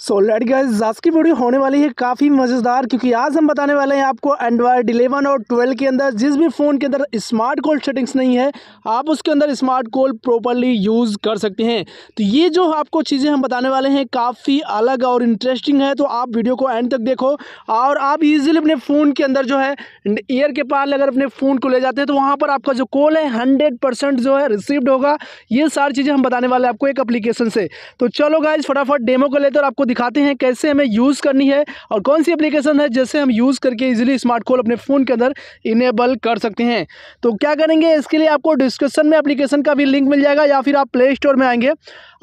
so let guys आज की video होने वाली है काफ़ी मज़ेदार क्योंकि आज हम बताने वाले हैं आपको एंड्रॉयड 11 और 12 के अंदर जिस भी फ़ोन के अंदर स्मार्ट कॉल सेटिंग्स नहीं है आप उसके अंदर स्मार्ट कॉल प्रॉपरली यूज़ कर सकते हैं तो ये जो आपको चीज़ें हम बताने वाले हैं काफ़ी अलग और इंटरेस्टिंग है तो आप वीडियो को एंड तक देखो और आप ईजिली अपने फ़ोन के अंदर जो है ईयर के पार अगर अपने फ़ोन को ले जाते हैं तो वहाँ पर आपका जो कॉल है हंड्रेड जो है रिसीव्ड होगा ये सारी चीज़ें हम बताने वाले हैं आपको एक अप्लीकेशन से तो चलो गाइज फटाफट डेमो को लेते और आपको दिखाते हैं कैसे हमें यूज़ करनी है और कौन सी एप्लीकेशन है जैसे हम यूज़ करके इजीली स्मार्ट कॉल अपने फ़ोन के अंदर इनेबल कर सकते हैं तो क्या करेंगे इसके लिए आपको डिस्क्रिप्शन में एप्लीकेशन का भी लिंक मिल जाएगा या फिर आप प्ले स्टोर में आएंगे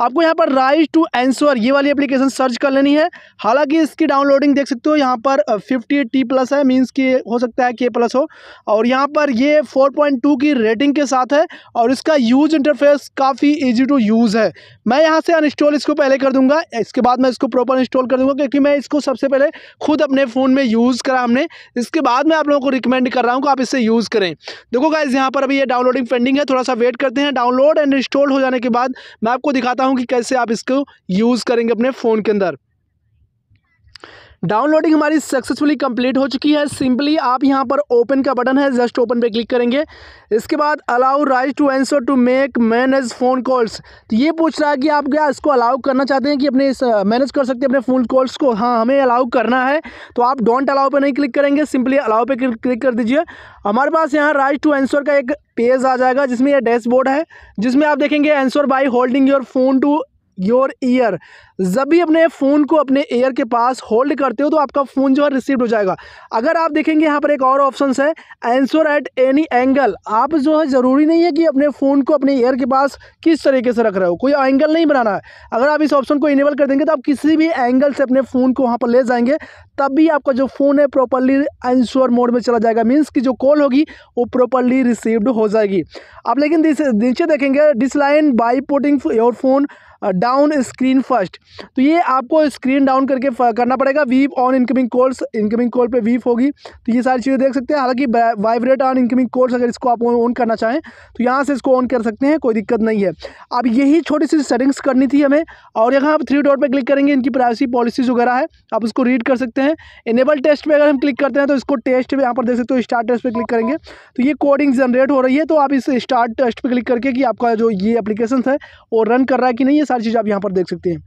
आपको यहाँ पर राइज टू एंसोर ये वाली एप्लीकेशन सर्च कर लेनी है हालांकि इसकी डाउनलोडिंग देख सकते हो यहाँ पर फिफ्टी टी प्लस है मीन्स कि हो सकता है के प्लस हो और यहाँ पर ये फोर पॉइंट टू की रेटिंग के साथ है और इसका यूज इंटरफेस काफ़ी ईजी टू यूज़ है मैं यहाँ से अनस्टॉल इसको पहले कर दूँगा इसके बाद मैं इसको प्रॉपर इंस्टॉल कर दूँगा क्योंकि मैं इसको सबसे पहले खुद अपने फ़ोन में यूज़ करा हमने इसके बाद मैं आप लोगों को रिकमेंड कर रहा हूँ कि आप इसे यूज़ करें देखो गाइज यहाँ पर अभी ये डाउनलोडिंग पेंडिंग है थोड़ा सा वेट करते हैं डाउनलोड एंड इंस्टॉल हो जाने के बाद मैं आपको दिखाता हूँ कि कैसे आप इसको यूज़ करेंगे अपने फ़ोन के अंदर डाउनलोडिंग हमारी सक्सेसफुली कंप्लीट हो चुकी है सिंपली आप यहाँ पर ओपन का बटन है जस्ट ओपन पे क्लिक करेंगे इसके बाद allow right to answer to make manage phone calls तो ये पूछ रहा है कि आप क्या इसको अलाउ करना चाहते हैं कि अपने इस मैनेज कर सकते हैं अपने फ़ोन कॉल्स को हाँ हमें अलाउ करना है तो आप डोंट अलाउ पर नहीं क्लिक करेंगे सिंपली अलाउ पर क्लिक कर दीजिए हमारे पास यहाँ राइट टू आंसर का एक पेज आ जाएगा जिसमें यह डैशबोर्ड है जिसमें आप देखेंगे answer by holding your phone to your ear जब भी अपने फ़ोन को अपने ईयर के पास होल्ड करते हो तो आपका फ़ोन जो है रिसीव हो जाएगा अगर आप देखेंगे यहाँ पर एक और ऑप्शन है एंसर एट एनी एंगल आप जो है ज़रूरी नहीं है कि अपने फ़ोन को अपने ईयर के पास किस तरीके से रख रहे हो कोई एंगल नहीं बनाना है अगर आप इस ऑप्शन को इनेबल कर देंगे तो आप किसी भी एंगल से अपने फ़ोन को वहाँ पर ले जाएंगे तब भी आपका जो फ़ोन है प्रॉपरली आंसर मोड में चला जाएगा मीन्स की जो कॉल होगी वो प्रॉपरली रिसीव्ड हो जाएगी आप लेकिन नीचे देखेंगे decline by putting your phone down screen first तो ये आपको स्क्रीन डाउन करके करना पड़ेगा beep on incoming calls incoming call पे वीप होगी तो ये सारी चीज़ें देख सकते हैं हालांकि वाइब्रेट ऑन इनकमिंग कॉल्स अगर इसको आप ऑन करना चाहें तो यहाँ से इसको ऑन कर सकते हैं कोई दिक्कत नहीं है अब यही छोटी सी सेटिंग्स करनी थी हमें और यहाँ आप थ्री डॉट पर क्लिक करेंगे इनकी प्राइवेसी पॉलिसीज़ वगैरह है आप उसको रीड कर सकते हैं इनेबल टेस्ट पर अगर हम क्लिक करते हैं तो इसको टेस्ट यहाँ पर देख सकते हो स्टार्ट टेस्ट पर क्लिक करेंगे तो ये कोडिंग जनरेट हो रही है तो आप इस स्टार्ट टेस्ट पर क्लिक करके कि आपका जो ये अपलीकेशन है वो रन कर रहा है कि नहीं सारी चीज़ आप यहाँ पर देख सकते हैं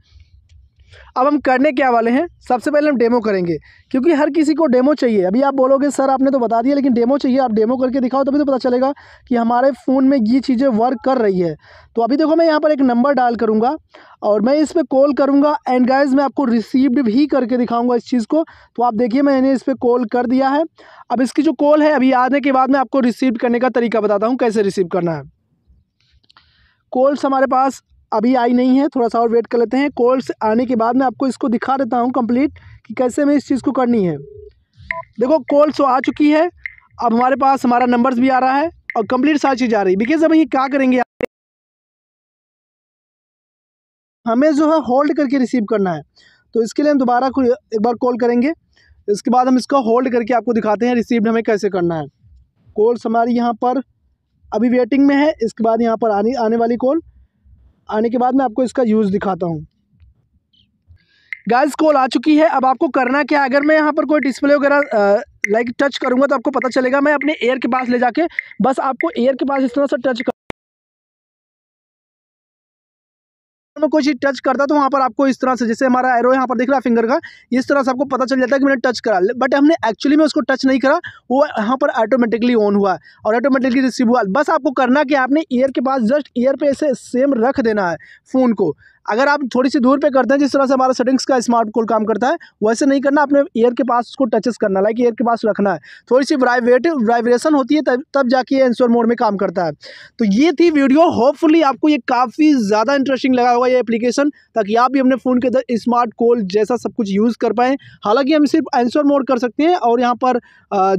अब हम करने क्या वाले हैं सबसे पहले हम डेमो करेंगे क्योंकि हर किसी को डेमो चाहिए अभी आप बोलोगे सर आपने तो बता दिया लेकिन डेमो चाहिए आप डेमो करके दिखाओ तभी तो पता चलेगा कि हमारे फ़ोन में ये चीज़ें वर्क कर रही है तो अभी देखो मैं यहाँ पर एक नंबर डायल करूँगा और मैं इस पर कॉल करूँगा एंड गाइज मैं आपको रिसीव्ड भी करके दिखाऊँगा इस चीज़ को तो आप देखिए मैंने इस पर कॉल कर दिया है अब इसकी जो कॉल है अभी आने के बाद मैं आपको रिसीव करने का तरीका बताता हूँ कैसे रिसीव करना है कॉल्स हमारे पास अभी आई नहीं है थोड़ा सा और वेट कर लेते हैं कोल्ड्स आने के बाद मैं आपको इसको दिखा देता हूँ कंप्लीट कि कैसे हमें इस चीज़ को करनी है देखो कोल्ड्स तो आ चुकी है अब हमारे पास हमारा नंबर्स भी आ रहा है और कंप्लीट सारी चीज़ आ रही है बिकॉज अब ये क्या करेंगे हमें जो है होल्ड करके रिसीव करना है तो इसके लिए हम दोबारा एक बार कॉल करेंगे इसके बाद हम इसको होल्ड करके आपको दिखाते हैं रिसीव हमें कैसे करना है कॉल्स हमारी यहाँ पर अभी वेटिंग में है इसके बाद यहाँ पर आने आने वाली कॉल आने के बाद मैं आपको इसका यूज़ दिखाता हूँ गैस कॉल आ चुकी है अब आपको करना क्या अगर मैं यहाँ पर कोई डिस्प्ले वगैरह लाइक टच करूँगा तो आपको पता चलेगा मैं अपने एयर के पास ले जाके बस आपको एयर के पास इस तरह से टच में कोई चीज़ टच करता तो वहाँ पर आपको इस तरह से जैसे हमारा एरो यहाँ पर दिख रहा है फिंगर का इस तरह से आपको पता चल जाता है कि मैंने टच करा बट हमने एक्चुअली में उसको टच नहीं करा वो यहाँ पर ऑटोमेटिकली ऑन हुआ और ऑटोमेटिकली रिसीव हुआ बस आपको करना कि आपने ईयर के पास जस्ट ईयर पर ऐसे सेम रख देना है फ़ोन को अगर आप थोड़ी सी दूर पे करते हैं जिस तरह से हमारा सेटिंग्स का स्मार्ट कॉल काम करता है वैसे नहीं करना अपने ईयर के पास उसको टचेस करना लाइक ईयर के पास रखना है थोड़ी सी वाइब्रेट वाइब्रेशन होती है तब तब जाके ये एंसोर मोड में काम करता है तो ये थी वीडियो होपफुली आपको ये काफ़ी ज़्यादा इंटरेस्टिंग लगा होगा ये एप्लीकेशन ताकि आप भी अपने फ़ोन के अंदर स्मार्ट कॉल जैसा सब कुछ यूज़ कर पाएँ हालाँकि हम सिर्फ एंसोर मोड कर सकते हैं और यहाँ पर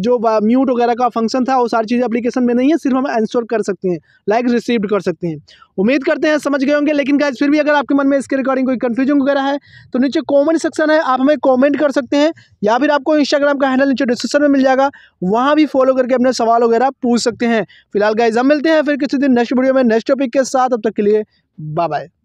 जो म्यूट वगैरह का फंक्शन था वो सारी चीज़ें एप्लीकेशन में नहीं है सिर्फ हम एंसोर कर सकते हैं लाइक रिसीव्ड कर सकते हैं उम्मीद करते हैं समझ गए होंगे लेकिन क्या फिर भी अगर आपके मन में इसके रिगार्डिंग कोई कन्फ्यूजन वगैरह है तो नीचे कॉमेंट सेक्शन है आप हमें कॉमेंट कर सकते हैं या फिर आपको इंस्टाग्राम का हैंडल नीचे डिस्क्रिप्शन में मिल जाएगा वहाँ भी फॉलो करके अपने सवाल वगैरह पूछ सकते हैं फिलहाल का एग्जाम मिलते हैं फिर किसी दिन नेक्स्ट वीडियो में नेक्स्ट टॉपिक के साथ अब तक के लिए बाय बाय